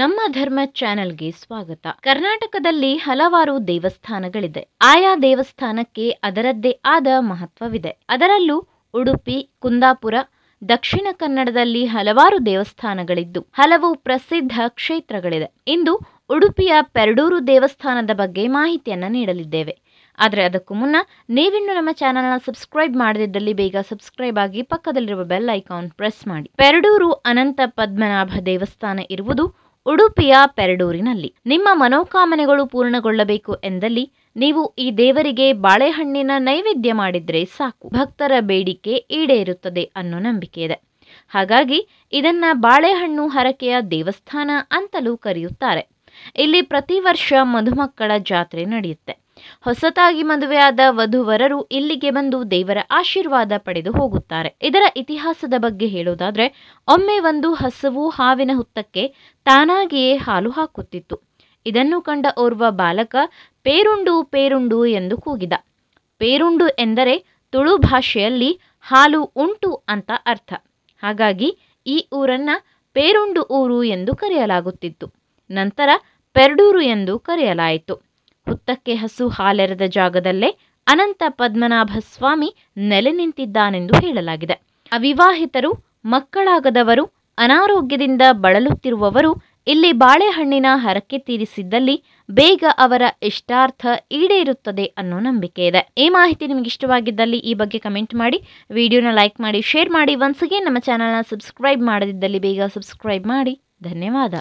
ನಮ್ಮ ಧರ್ಮ ಚಾನೆಲ್ಗೆ ಸ್ವಾಗತ ಕರ್ನಾಟಕದಲ್ಲಿ ಹಲವಾರು ದೇವಸ್ಥಾನಗಳಿದೆ ಆಯಾ ದೇವಸ್ಥಾನಕ್ಕೆ ಅದರದ್ದೇ ಆದ ಮಹತ್ವವಿದೆ ಅದರಲ್ಲೂ ಉಡುಪಿ ಕುಂದಾಪುರ ದಕ್ಷಿಣ ಕನ್ನಡದಲ್ಲಿ ಹಲವಾರು ದೇವಸ್ಥಾನಗಳಿದ್ದು ಹಲವು ಪ್ರಸಿದ್ಧ ಕ್ಷೇತ್ರಗಳಿದೆ ಇಂದು ಉಡುಪಿಯ ಪೆರಡೂರು ದೇವಸ್ಥಾನದ ಬಗ್ಗೆ ಮಾಹಿತಿಯನ್ನು ನೀಡಲಿದ್ದೇವೆ ಆದರೆ ಅದಕ್ಕೂ ಮುನ್ನ ನೀವಿನ್ನು ನಮ್ಮ ಚಾನಲ್ನ ಸಬ್ಸ್ಕ್ರೈಬ್ ಮಾಡದಿದ್ದಲ್ಲಿ ಬೇಗ ಸಬ್ಸ್ಕ್ರೈಬ್ ಆಗಿ ಪಕ್ಕದಲ್ಲಿರುವ ಬೆಲ್ ಐಕಾನ್ ಪ್ರೆಸ್ ಮಾಡಿ ಪೆರಡೂರು ಅನಂತ ಪದ್ಮನಾಭ ದೇವಸ್ಥಾನ ಇರುವುದು ಉಡುಪಿಯ ಪೆರಡೂರಿನಲ್ಲಿ ನಿಮ್ಮ ಮನೋಕಾಮನೆಗಳು ಪೂರ್ಣಗೊಳ್ಳಬೇಕು ಎಂದಲ್ಲಿ ನೀವು ಈ ದೇವರಿಗೆ ಬಾಳೆಹಣ್ಣಿನ ನೈವೇದ್ಯ ಮಾಡಿದ್ರೆ ಸಾಕು ಭಕ್ತರ ಬೇಡಿಕೆ ಈಡೇರುತ್ತದೆ ಅನ್ನೋ ನಂಬಿಕೆ ಇದೆ ಹಾಗಾಗಿ ಇದನ್ನ ಬಾಳೆಹಣ್ಣು ಹರಕೆಯ ದೇವಸ್ಥಾನ ಅಂತಲೂ ಕರೆಯುತ್ತಾರೆ ಇಲ್ಲಿ ಪ್ರತಿ ವರ್ಷ ಮಧುಮಕ್ಕಳ ಜಾತ್ರೆ ನಡೆಯುತ್ತೆ ಹೊಸತಾಗಿ ಮದುವೆಯಾದ ವಧುವರರು ಇಲ್ಲಿಗೆ ಬಂದು ದೇವರ ಆಶೀರ್ವಾದ ಪಡೆದು ಹೋಗುತ್ತಾರೆ ಇದರ ಇತಿಹಾಸದ ಬಗ್ಗೆ ಹೇಳೋದಾದರೆ ಒಮ್ಮೆ ಒಂದು ಹಸುವು ಹಾವಿನ ಹುತ್ತಕ್ಕೆ ತಾನಾಗಿಯೇ ಹಾಲು ಹಾಕುತ್ತಿತ್ತು ಇದನ್ನು ಕಂಡ ಓರ್ವ ಬಾಲಕ ಪೇರುಂಡು ಪೇರುಂಡು ಎಂದು ಕೂಗಿದ ಪೇರುಂಡು ಎಂದರೆ ತುಳು ಭಾಷೆಯಲ್ಲಿ ಹಾಲು ಉಂಟು ಅಂತ ಅರ್ಥ ಹಾಗಾಗಿ ಈ ಊರನ್ನ ಪೇರುಂಡು ಊರು ಎಂದು ಕರೆಯಲಾಗುತ್ತಿತ್ತು ನಂತರ ಪೆರ್ಡೂರು ಎಂದು ಕರೆಯಲಾಯಿತು ಪುತ್ತಕ್ಕೆ ಹಸು ಹಾಲೆರೆದ ಜಾಗದಲ್ಲೇ ಅನಂತ ಪದ್ಮನಾಭ ಸ್ವಾಮಿ ನೆಲೆ ನಿಂತಿದ್ದಾನೆಂದು ಹೇಳಲಾಗಿದೆ ಅವಿವಾಹಿತರು ಮಕ್ಕಳಾಗದವರು ಅನಾರೋಗ್ಯದಿಂದ ಬಳಲುತ್ತಿರುವವರು ಇಲ್ಲಿ ಬಾಳೆಹಣ್ಣಿನ ಹರಕೆ ತೀರಿಸಿದ್ದಲ್ಲಿ ಬೇಗ ಅವರ ಇಷ್ಟಾರ್ಥ ಈಡೇರುತ್ತದೆ ಅನ್ನೋ ನಂಬಿಕೆ ಇದೆ ಈ ಮಾಹಿತಿ ನಿಮಗೆ ಇಷ್ಟವಾಗಿದ್ದಲ್ಲಿ ಈ ಬಗ್ಗೆ ಕಮೆಂಟ್ ಮಾಡಿ ವಿಡಿಯೋನ ಲೈಕ್ ಮಾಡಿ ಶೇರ್ ಮಾಡಿ ಒನ್ಸ್ ನಮ್ಮ ಚಾನಲ್ನ ಸಬ್ಸ್ಕ್ರೈಬ್ ಮಾಡದಿದ್ದಲ್ಲಿ ಬೇಗ ಸಬ್ಸ್ಕ್ರೈಬ್ ಮಾಡಿ ಧನ್ಯವಾದ